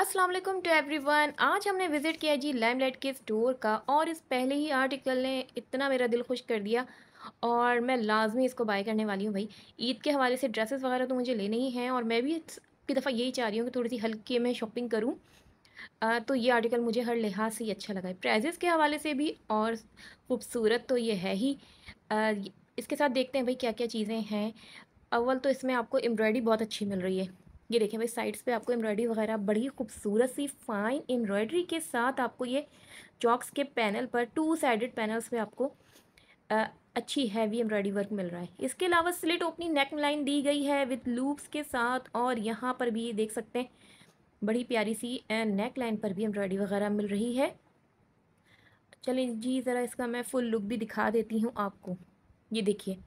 Aslam to every one आज हमने visit किया जी लाइट के स्टोर का और इस पहले ही आर्टिकल ने इतना मेरा दिल खुश कर दिया और मैं लाजमी इसको बाय करने वाली हूँ भाई ईद के हवाले से ड्रेसेस वगैरह तो मुझे लेने ही हैं और मैं भी की दफ़ा यही चाह रही हूँ कि थोड़ी सी हल्की मैं शॉपिंग करूँ तो ये आर्टिकल मुझे हर लिहाज से ही अच्छा लगा है प्राइजेस के हवाले से भी और खूबसूरत तो ये है ही आ, इसके साथ देखते हैं भाई क्या क्या चीज़ें हैं अव्वल तो इसमें आपको एम्ब्रॉयडरी बहुत अच्छी मिल रही है ये देखें भाई साइड्स पे आपको एम्ब्रॉयडरी वगैरह बड़ी खूबसूरत सी फाइन एम्ब्रॉयडरी के साथ आपको ये चॉक्स के पैनल पर टू साइडेड पैनल्स पे आपको आ, अच्छी हैवी एम्ब्रॉयडरी वर्क मिल रहा है इसके अलावा स्लिट ओपनिंग नेक लाइन दी गई है विथ लूप्स के साथ और यहाँ पर भी ये देख सकते हैं बड़ी प्यारी सी नेक लाइन पर भी एम्ब्रॉयडरी वगैरह मिल रही है चलिए जी ज़रा इसका मैं फुल लुक भी दिखा देती हूँ आपको ये देखिए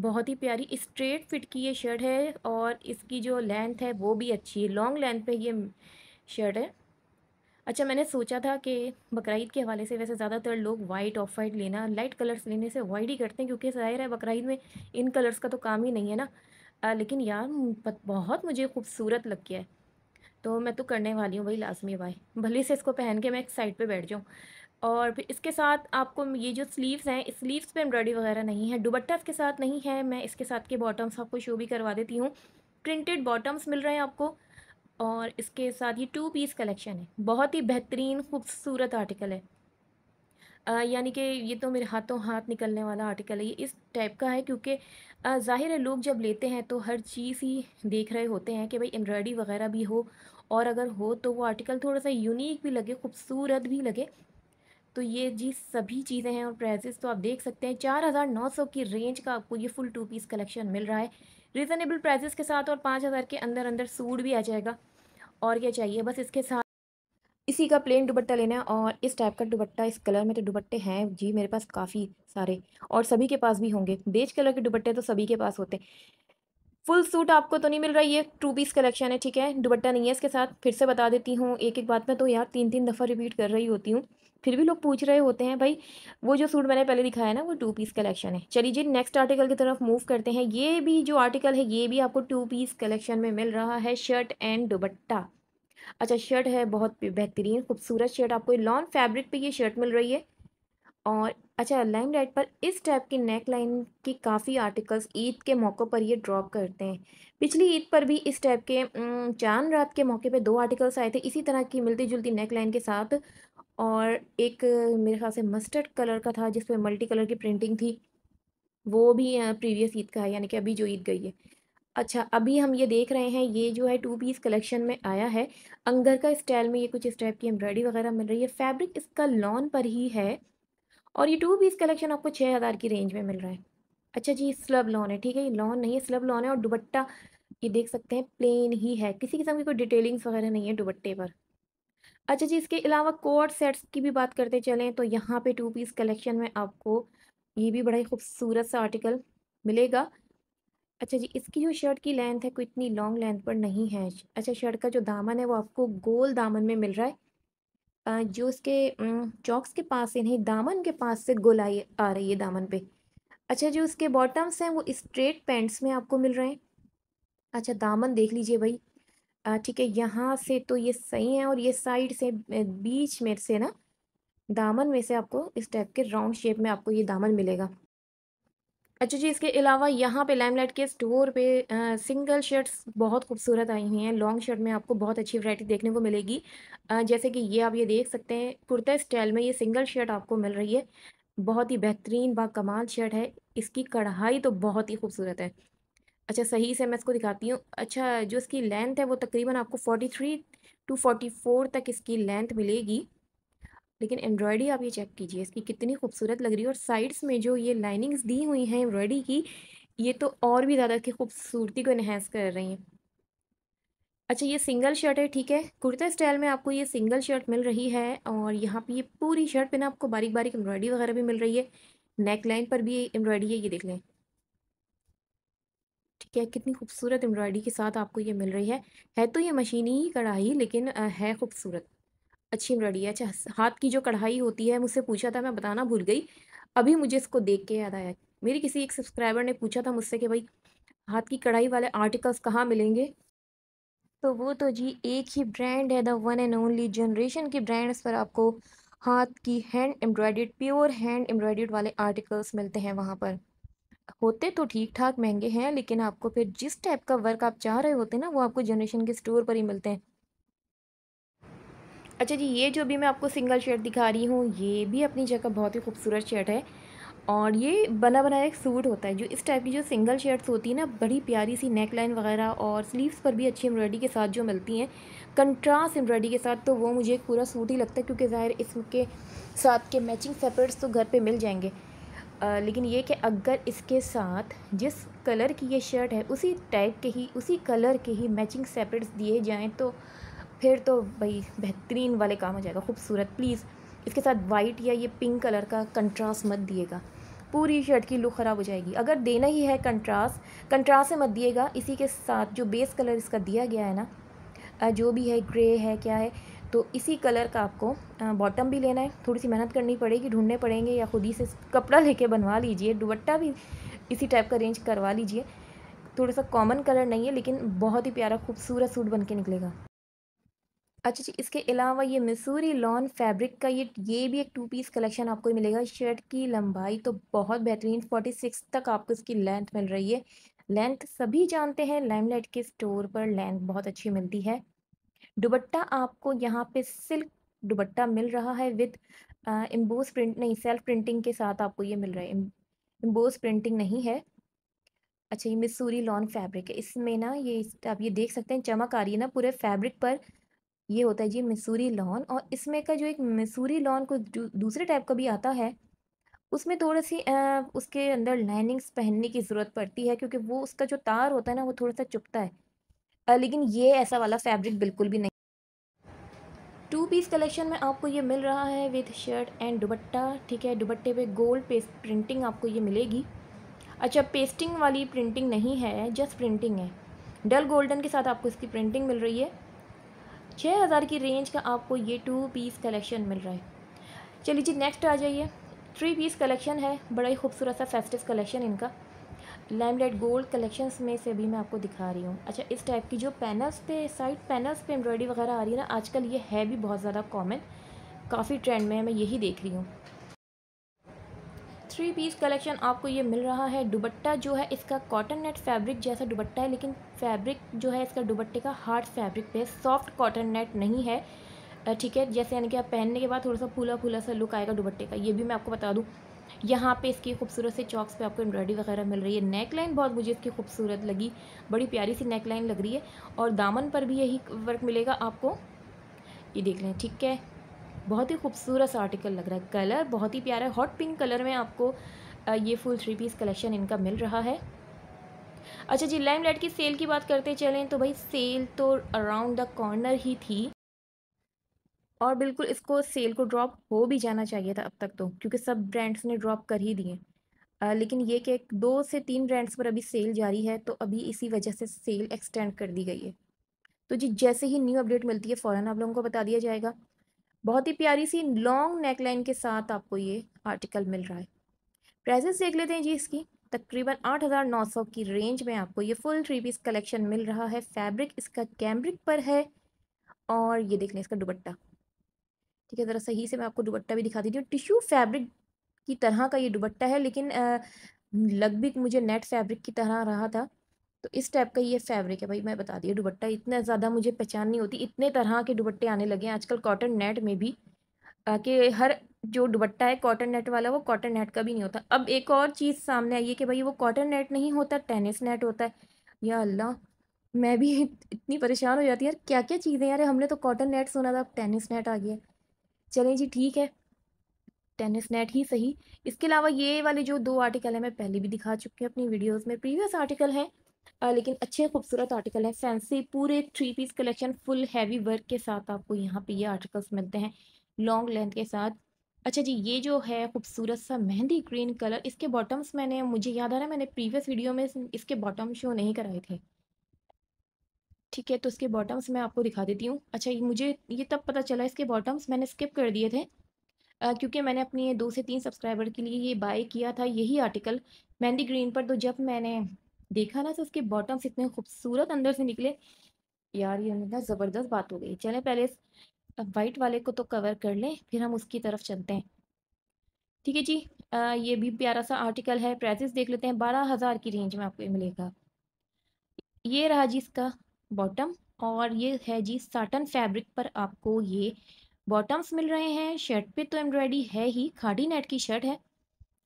बहुत ही प्यारी स्ट्रेट फिट की ये शर्ट है और इसकी जो लेंथ है वो भी अच्छी है लॉन्ग लेंथ पे ये शर्ट है अच्छा मैंने सोचा था कि बकरीद के हवाले से वैसे ज़्यादातर लोग वाइट ऑफ वाइट लेना लाइट कलर्स लेने से वाइट ही करते हैं क्योंकि ज़ाहिर है बकरीद में इन कलर्स का तो काम ही नहीं है ना आ, लेकिन यार बहुत मुझे खूबसूरत लग गया है तो मैं तो करने वाली हूँ भाई लाजमी भाई भले से इसको पहन के मैं एक साइड पर बैठ जाऊँ और इसके साथ आपको ये जो स्लीव्स हैं स्लीव्स पे एम्ब्रॉयडरी वगैरह नहीं है दुबट्टा इसके साथ नहीं है मैं इसके साथ के बॉटम्स आपको शो भी करवा देती हूँ प्रिंटेड बॉटम्स मिल रहे हैं आपको और इसके साथ ये टू पीस कलेक्शन है बहुत ही बेहतरीन खूबसूरत आर्टिकल है यानी कि ये तो मेरे हाथों हाथ निकलने वाला आर्टिकल है ये इस टाइप का है क्योंकि ज़ाहिर है लोग जब लेते हैं तो हर चीज़ ही देख रहे होते हैं कि भाई एम्ब्रॉयडरी वगैरह भी हो और अगर हो तो वो आर्टिकल थोड़ा सा यूनिक भी लगे खूबसूरत भी लगे तो ये जी सभी चीज़ें हैं और प्राइजेस तो आप देख सकते हैं चार हज़ार नौ सौ की रेंज का आपको ये फुल टू पीस कलेक्शन मिल रहा है रीज़नेबल प्राइसेस के साथ और पाँच हज़ार के अंदर अंदर सूट भी आ जाएगा और क्या चाहिए बस इसके साथ इसी का प्लेन दुबट्टा लेना है और इस टाइप का दुबट्टा इस कलर में तो दुबट्टे हैं जी मेरे पास काफ़ी सारे और सभी के पास भी होंगे बेच कलर के दुबट्टे तो सभी के पास होते हैं फुल सूट आपको तो नहीं मिल रहा ये टू पीस कलेक्शन है ठीक है दुबट्टा नहीं है इसके साथ फिर से बता देती हूँ एक एक बात में तो यार तीन तीन दफ़ा रिपीट कर रही होती हूँ फिर भी लोग पूछ रहे होते हैं भाई वो जो सूट मैंने पहले दिखाया ना वो टू पीस कलेक्शन है चलिए जी नेक्स्ट आर्टिकल की तरफ मूव करते हैं ये भी जो आर्टिकल है ये भी आपको टू पीस कलेक्शन में मिल रहा है शर्ट एंड दुबट्टा अच्छा शर्ट है बहुत बेहतरीन खूबसूरत शर्ट आपको लॉन्ग फैब्रिक पे ये शर्ट मिल रही है और अच्छा लाइम लाइट पर इस टाइप की नेक लाइन की काफ़ी आर्टिकल्स ईद के मौक़ों पर ये ड्रॉप करते हैं पिछली ईद पर भी इस टाइप के चांद रात के मौके पे दो आर्टिकल्स आए थे इसी तरह की मिलती जुलती नेक लाइन के साथ और एक मेरे ख्याल से मस्टर्ड कलर का था पर मल्टी कलर की प्रिंटिंग थी वो भी प्रीवियस ईद का है यानी कि अभी जो ईद गई है अच्छा अभी हम ये देख रहे हैं ये जो है टू पीस कलेक्शन में आया है अंगर का स्टाइल में ये कुछ इस टाइप की एम्ब्रॉयडरी वगैरह मिल रही है फैब्रिक इसका लॉन पर ही है और ये टू पीस कलेक्शन आपको छः हज़ार की रेंज में मिल रहा है अच्छा जी स्लब लॉन है ठीक है ये लॉन नहीं है स्लब लॉन है और दुबट्टा ये देख सकते हैं प्लेन ही है किसी किस्म की कोई डिटेलिंग्स वगैरह नहीं है दुबट्टे पर अच्छा जी इसके अलावा कोट सेट्स की भी बात करते चलें तो यहाँ पर टू पीस कलेक्शन में आपको ये भी बड़ा ही खूबसूरत सा आर्टिकल मिलेगा अच्छा जी इसकी जो शर्ट की लेंथ है कोई इतनी लॉन्ग लेंथ पर नहीं है अच्छा शर्ट का जो दामन है वो आपको गोल दामन में मिल रहा है जो उसके चौक्स के पास से नहीं दामन के पास से गोलाई आ रही है दामन पे अच्छा जो उसके बॉटम्स हैं वो स्ट्रेट पैंट्स में आपको मिल रहे हैं अच्छा दामन देख लीजिए भाई ठीक है यहाँ से तो ये सही है और ये साइड से बीच में से ना दामन में से आपको इस टाइप के राउंड शेप में आपको ये दामन मिलेगा अच्छा जी इसके अलावा यहाँ पे लाइमलाइट के स्टोर पे आ, सिंगल शर्ट्स बहुत खूबसूरत आई हुई हैं लॉन्ग शर्ट में आपको बहुत अच्छी वैरायटी देखने को मिलेगी आ, जैसे कि ये आप ये देख सकते हैं कुर्ता स्टाइल में ये सिंगल शर्ट आपको मिल रही है बहुत ही बेहतरीन बा कमाल शर्ट है इसकी कढ़ाई तो बहुत ही खूबसूरत है अच्छा सही से मैं इसको दिखाती हूँ अच्छा जो इसकी लेंथ है वो तकरीबन आपको forty three to forty four तक इसकी लेंथ मिलेगी लेकिन एम्ब्रॉयडरी आप ये चेक कीजिए इसकी कितनी खूबसूरत लग रही है और साइड्स में जो ये लाइनिंग्स दी हुई हैं एम्ब्रॉयडरी की ये तो और भी ज़्यादा की खूबसूरती को इन्हेंस कर रही हैं अच्छा ये सिंगल शर्ट है ठीक है कुर्ता स्टाइल में आपको ये सिंगल शर्ट मिल रही है और यहाँ पे ये पूरी शर्ट पे ना आपको बारीक बारीक एम्ब्रॉयडरी वगैरह भी मिल रही है नेक लाइन पर भी एम्ब्रॉयडरी है ये देख लें ठीक है कितनी खूबसूरत एम्ब्रॉयडरी के साथ आपको ये मिल रही है है तो ये मशीनी ही कढ़ाई लेकिन है खूबसूरत अच्छी एम्ब्रॉयडरी है अच्छा हाथ की जो कढ़ाई होती है मुझसे पूछा था मैं बताना भूल गई अभी मुझे इसको देख के याद आया मेरी किसी एक सब्सक्राइबर ने पूछा था मुझसे कि भाई हाथ की कढ़ाई वाले आर्टिकल्स कहाँ मिलेंगे तो वो तो जी एक ही ब्रांड है the one and only Generation के ब्रांड्स पर आपको हाथ की हैंड एम्ब्रॉयड प्योर हैंड एम्ब्रॉयड वाले आर्टिकल्स मिलते हैं वहाँ पर होते तो ठीक ठाक महंगे हैं लेकिन आपको फिर जिस टाइप का वर्क आप चाह रहे होते हैं ना वो आपको जनरेशन के स्टोर पर ही मिलते हैं अच्छा जी ये जो भी मैं आपको सिंगल शर्ट दिखा रही हूँ ये भी अपनी जगह बहुत ही खूबसूरत शर्ट है और ये बना बनाया एक सूट होता है जो इस टाइप की जो सिंगल शर्ट्स होती है ना बड़ी प्यारी सी नेक लाइन वगैरह और स्लीव्स पर भी अच्छी एम्ब्रॉयडरी के साथ जो मिलती हैं कंट्रास्ट एम्ब्रॉयडरी के साथ तो वो मुझे एक पूरा सूट ही लगता है क्योंकि ज़ाहिर इसके साथ के मैचिंग सेपरेट्स तो घर पर मिल जाएंगे आ, लेकिन ये कि अगर इसके साथ जिस कलर की ये शर्ट है उसी टाइप के ही उसी कलर के ही मैचिंग सेपरेट्स दिए जाएँ तो फिर तो भाई बेहतरीन वाले काम हो जाएगा खूबसूरत प्लीज़ इसके साथ वाइट या ये पिंक कलर का कंट्रास्ट मत दिएगा पूरी शर्ट की लुक ख़राब हो जाएगी अगर देना ही है कंट्रास्ट कंट्रास्ट से मत दिएगा इसी के साथ जो बेस कलर इसका दिया गया है ना जो भी है ग्रे है क्या है तो इसी कलर का आपको बॉटम भी लेना है थोड़ी सी मेहनत करनी पड़ेगी ढूंढने पड़ेंगे या खुद ही से कपड़ा लेके बनवा लीजिए दुबट्टा भी इसी टाइप का अरेंज करवा लीजिए थोड़ा सा कॉमन कलर नहीं है लेकिन बहुत ही प्यारा खूबसूरत सूट बन के निकलेगा अच्छा जी इसके अलावा ये मसूरी लॉन फैब्रिक का ये ये भी एक टू पीस कलेक्शन आपको मिलेगा शर्ट की लंबाई तो बहुत बेहतरीन फोर्टी सिक्स तक आपको इसकी लेंथ मिल रही है लेंथ सभी जानते हैं लाइमलाइट के स्टोर पर लेंथ बहुत अच्छी मिलती है दुबट्टा आपको यहाँ पे सिल्क दुबट्टा मिल रहा है विद एम्बोस प्रिंट नहीं सेल्फ प्रिंटिंग के साथ आपको ये मिल रहा है एम्बोस प्रिंटिंग नहीं है अच्छा ये मिसूरी लॉन फैब्रिक है इसमें ना ये आप ये देख सकते हैं चमक आ रही है ना पूरे फैब्रिक पर ये होता है जी मसूरी लॉन और इसमें का जो एक मिसूरी लॉन को दूसरे टाइप का भी आता है उसमें थोड़ा सी आ, उसके अंदर लाइनिंग्स पहनने की ज़रूरत पड़ती है क्योंकि वो उसका जो तार होता है ना वो थोड़ा सा चुपता है आ, लेकिन ये ऐसा वाला फैब्रिक बिल्कुल भी नहीं टू पीस कलेक्शन में आपको ये मिल रहा है विथ शर्ट एंड दुबट्टा ठीक है दुबट्टे पे गोल्ड पेस्ट प्रिंटिंग आपको ये मिलेगी अच्छा पेस्टिंग वाली प्रिंटिंग नहीं है जस्ट प्रिंटिंग है डल गोल्डन के साथ आपको इसकी प्रिंटिंग मिल रही है छः हज़ार की रेंज का आपको ये टू पीस कलेक्शन मिल रहा है चलिए जी नेक्स्ट आ जाइए थ्री पीस कलेक्शन है बड़ा ही खूबसूरत सा फेस्टिव कलेक्शन इनका लाइमलाइट गोल्ड कलेक्शंस में से भी मैं आपको दिखा रही हूँ अच्छा इस टाइप की जो पैनल्स पे साइड पैनल्स पे एम्ब्रॉयडरी वगैरह आ रही है ना आजकल ये है भी बहुत ज़्यादा कॉमन काफ़ी ट्रेंड में है मैं यही देख रही हूँ थ्री पीस कलेक्शन आपको ये मिल रहा है दुबट्टा जो है इसका कॉटन नेट फैब्रिक जैसा दुबट्टा है लेकिन फैब्रिक जो है इसका दुबट्टे का हार्ड फैब्रिक पे सॉफ्ट कॉटन नेट नहीं है ठीक है जैसे यानी कि आप पहनने के बाद थोड़ा सा फूला फूला सा लुक आएगा दुबट्टे का ये भी मैं आपको बता दूँ यहाँ पे इसकी खूबसूरत से चॉक्स पे आपको एम्ब्रॉयडरी वगैरह मिल रही है नेक लाइन बहुत मुझे इसकी खूबसूरत लगी बड़ी प्यारी सी नेक लाइन लग रही है और दामन पर भी यही वर्क मिलेगा आपको ये देख लें ठीक है बहुत ही खूबसूरत सा आर्टिकल लग रहा है कलर बहुत ही प्यारा है हॉट पिंक कलर में आपको ये फुल थ्री पीस कलेक्शन इनका मिल रहा है अच्छा जी लाइम लाइट की सेल की बात करते चलें तो भाई सेल तो अराउंड द कॉर्नर ही थी और बिल्कुल इसको सेल को ड्रॉप हो भी जाना चाहिए था अब तक तो क्योंकि सब ब्रांड्स ने ड्रॉप कर ही दिए लेकिन ये कि दो से तीन ब्रांड्स पर अभी सेल जारी है तो अभी इसी वजह से सेल एक्सटेंड कर दी गई है तो जी जैसे ही न्यू अपडेट मिलती है फ़ौरन आप लोगों को बता दिया जाएगा बहुत ही प्यारी सी लॉन्ग नेकलाइन के साथ आपको ये आर्टिकल मिल रहा है प्राइजेस देख लेते हैं जी इसकी तकरीबन आठ हज़ार नौ सौ की रेंज में आपको ये फुल थ्री पीस कलेक्शन मिल रहा है फैब्रिक इसका कैमरिक पर है और ये देख लें इसका दुबट्टा ठीक है ज़रा सही से मैं आपको दुबट्टा भी दिखा देती हूँ टिश्यू फैब्रिक की तरह का ये दुबट्टा है लेकिन लगभग मुझे नेट फैब्रिक की तरह रहा था तो इस टाइप का ये फैब्रिक है भाई मैं बता दिया दुबट्टा इतना ज़्यादा मुझे पहचान नहीं होती इतने तरह के दुबट्टे आने लगे हैं आजकल कॉटन नेट में भी कि हर जो दुबट्टा है कॉटन नेट वाला वो कॉटन नेट का भी नहीं होता अब एक और चीज़ सामने आई है कि भाई वो कॉटन नेट नहीं होता टेनिस नेट होता है या अल्लाह मैं भी इतनी परेशान हो जाती यार क्या क्या चीज़ें यार हमने तो कॉटन नेट सुना था अब टेनिस नेट आ गया चलें जी ठीक है टेनिस नेट ही सही इसके अलावा ये वाले जो दो आर्टिकल हैं मैं पहले भी दिखा चुकी हूँ अपनी वीडियोज़ में प्रीवियस आर्टिकल हैं लेकिन अच्छे खूबसूरत आर्टिकल है फैंसी पूरे three piece collection full heavy work के साथ आपको यहाँ पे ये आर्टिकल्स मिलते हैं लॉन्ग लेंथ के साथ अच्छा जी ये जो है खूबसूरत सा मेहंदी ग्रीन कलर इसके बॉटम्स मैंने मुझे याद आ रहा है मैंने प्रीवियस वीडियो में इसके बॉटम शो नहीं कराए थे ठीक है तो इसके बॉटम्स मैं आपको दिखा देती हूँ अच्छा ये मुझे ये तब पता चला इसके बॉटम्स मैंने स्किप कर दिए थे आ, क्योंकि मैंने अपने दो से तीन सब्सक्राइबर के लिए ये बाय किया था यही आर्टिकल मेहंदी ग्रीन पर तो जब मैंने देखा ना तो उसके बॉटम्स इतने खूबसूरत अंदर से निकले यार ये ना ज़बरदस्त बात हो गई चले पहले वाइट वाले को तो कवर कर लें फिर हम उसकी तरफ चलते हैं ठीक है जी आ, ये भी प्यारा सा आर्टिकल है प्राइसेस देख लेते हैं बारह हज़ार की रेंज में आपको ये मिलेगा ये रहा जी इसका बॉटम और ये है जी साटन फैब्रिक पर आपको ये बॉटम्स मिल रहे हैं शर्ट पे तो एम्ब्रॉयडरी है ही खाड़ी नेट की शर्ट है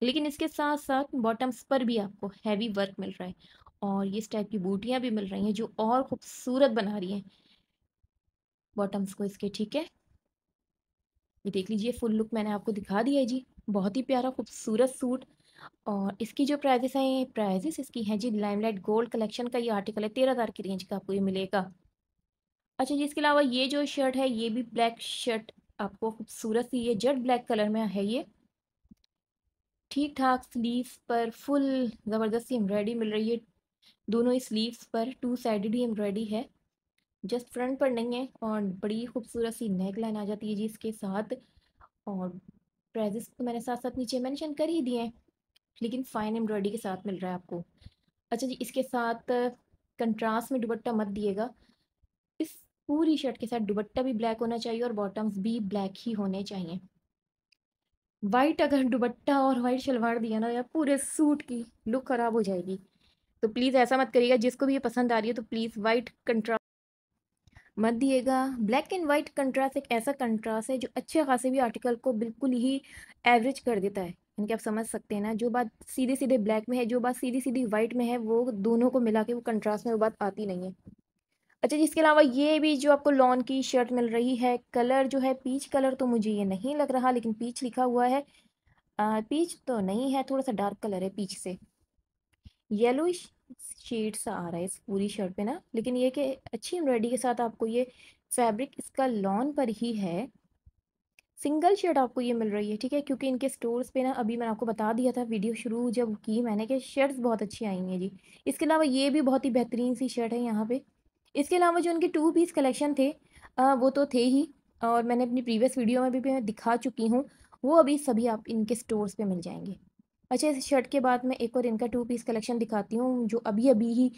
लेकिन इसके साथ साथ बॉटम्स पर भी आपको हैवी वर्क मिल रहा है और ये इस टाइप की बूटियाँ भी मिल रही हैं जो और खूबसूरत बना रही हैं बॉटम्स को इसके ठीक है ये देख लीजिए फुल लुक मैंने आपको दिखा दिया है जी बहुत ही प्यारा खूबसूरत सूट और इसकी जो प्राइजेस हैं प्राइजेस इसकी हैं जी लाइमलाइट गोल्ड कलेक्शन का ये आर्टिकल है तेरह हज़ार की रेंज का आपको ये मिलेगा अच्छा जी इसके अलावा ये जो शर्ट है ये भी ब्लैक शर्ट आपको खूबसूरत सी ये जट ब्लैक कलर में है ये ठीक ठाक स्लीव्स पर फुल ज़बरदस्ती एम्ब्रॉयडरी मिल रही है दोनों ही स्लीव्स पर टू साइडेड ही एम्ब्रॉयडरी है जस्ट फ्रंट पर नहीं है और बड़ी खूबसूरत सी नेक लाइन आ जाती है जी इसके साथ और प्राइजेस तो मैंने साथ साथ नीचे मेंशन कर ही दिए हैं लेकिन फाइन एम्ब्रॉयडरी के साथ मिल रहा है आपको अच्छा जी इसके साथ कंट्रास्ट में दुपट्टा मत दिएगा इस पूरी शर्ट के साथ दुपट्टा भी ब्लैक होना चाहिए और बॉटम्स भी ब्लैक ही होने चाहिए वाइट अगर दुबट्टा और वाइट शलवार दिया ना यार पूरे सूट की लुक ख़राब हो जाएगी तो प्लीज़ ऐसा मत करिएगा जिसको भी ये पसंद आ रही है तो प्लीज़ वाइट कंट्रा मत दिएगा ब्लैक एंड वाइट कंट्रास्ट एक ऐसा कंट्रास्ट है जो अच्छे खासे भी आर्टिकल को बिल्कुल ही एवरेज कर देता है यानी कि आप समझ सकते हैं ना जो बात सीधे सीधे ब्लैक में है जो बात सीधी सीधी वाइट में है वो दोनों को मिला के वो कंट्रास्ट में वो बात आती नहीं है अच्छा इसके अलावा ये भी जो आपको लॉन की शर्ट मिल रही है कलर जो है पीच कलर तो मुझे ये नहीं लग रहा लेकिन पीच लिखा हुआ है आ, पीच तो नहीं है थोड़ा सा डार्क कलर है पीच से येलो शेड सा आ रहा है इस पूरी शर्ट पे ना लेकिन ये कि अच्छी एम्ब्रॉयडरी के साथ आपको ये फैब्रिक इसका लॉन पर ही है सिंगल शर्ट आपको ये मिल रही है ठीक है क्योंकि इनके स्टोर्स पे ना अभी मैंने आपको बता दिया था वीडियो शुरू जब की मैंने कि शर्ट्स बहुत अच्छी आई हैं जी इसके अलावा ये भी बहुत ही बेहतरीन सी शर्ट है यहाँ पर इसके अलावा जो उनके टू पीस कलेक्शन थे आ, वो तो थे ही और मैंने अपनी प्रीवियस वीडियो में भी, मैं दिखा चुकी हूँ वो अभी सभी आप इनके स्टोर्स पे मिल जाएंगे अच्छा इस शर्ट के बाद मैं एक और इनका टू पीस कलेक्शन दिखाती हूँ जो अभी अभी ही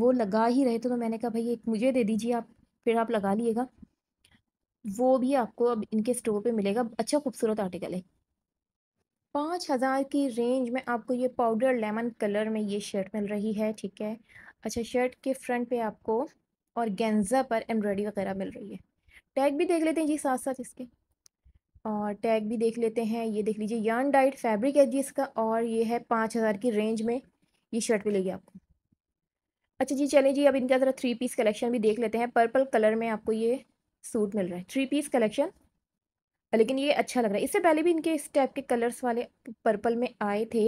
वो लगा ही रहे थे तो मैंने कहा भाई एक मुझे दे दीजिए आप फिर आप लगा लीजिएगा वो भी आपको अब इनके स्टोर पर मिलेगा अच्छा खूबसूरत आर्टिकल है पाँच हज़ार की रेंज में आपको ये पाउडर लेमन कलर में ये शर्ट मिल रही है ठीक है अच्छा शर्ट के फ्रंट पे आपको और गेंजा पर एम्ब्रॉयडरी वगैरह मिल रही है टैग भी देख लेते हैं जी साथ साथ इसके और टैग भी देख लेते हैं ये देख लीजिए यन डाइट फैब्रिक है जी इसका और ये है पाँच हज़ार की रेंज में ये शर्ट मिलेगी आपको अच्छा जी चले जी अब इनका ज़रा थ्री पीस कलेक्शन भी देख लेते हैं पर्पल कलर में आपको ये सूट मिल रहा है थ्री पीस कलेक्शन लेकिन ये अच्छा लग रहा है इससे पहले भी इनके इस टाइप के कलर्स वाले पर्पल में आए थे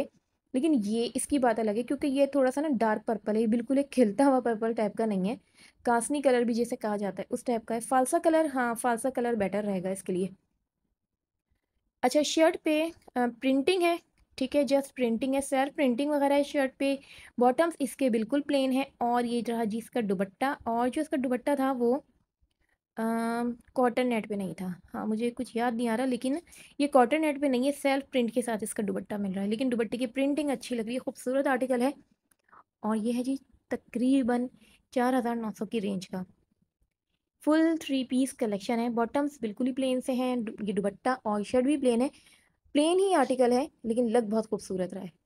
लेकिन ये इसकी बात अलग है क्योंकि ये थोड़ा सा ना डार्क पर्पल है ये बिल्कुल एक खिलता हुआ पर्पल टाइप का नहीं है कासनी कलर भी जैसे कहा जाता है उस टाइप का है फालसा कलर हाँ फालसा कलर बेटर रहेगा इसके लिए अच्छा शर्ट पे प्रिंटिंग है ठीक है जस्ट प्रिंटिंग है सेल्फ प्रिंटिंग वगैरह है शर्ट पे बॉटम्स इसके बिल्कुल प्लेन है और ये रहा जी इसका दुबट्टा और जो इसका दुबट्टा था वो कॉटन नेट पे नहीं था हाँ मुझे कुछ याद नहीं आ रहा लेकिन ये कॉटन नेट पे नहीं है सेल्फ प्रिंट के साथ इसका दुबट्टा मिल रहा है लेकिन दुबट्टे की प्रिंटिंग अच्छी लग रही है खूबसूरत आर्टिकल है और ये है जी तकरीबन चार हज़ार नौ सौ की रेंज का फुल थ्री पीस कलेक्शन है बॉटम्स बिल्कुल ही प्लेन से हैं ये दुबट्टा और शर्ट भी प्लेन है प्लेन ही आर्टिकल है लेकिन लग बहुत खूबसूरत रहा है